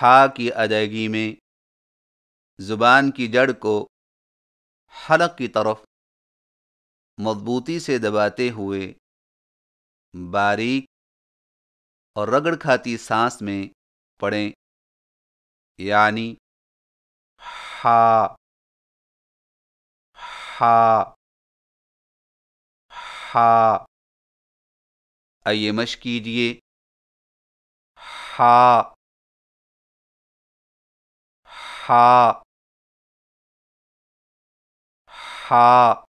ہا کی ادائیگی میں زبان کی جڑ کو حلق کی طرف مضبوطی سے دباتے ہوئے باریک اور رگڑ کھاتی سانس میں پڑھیں یعنی ہا ہا ہا آئیے مشق کیجیے ہا ha ha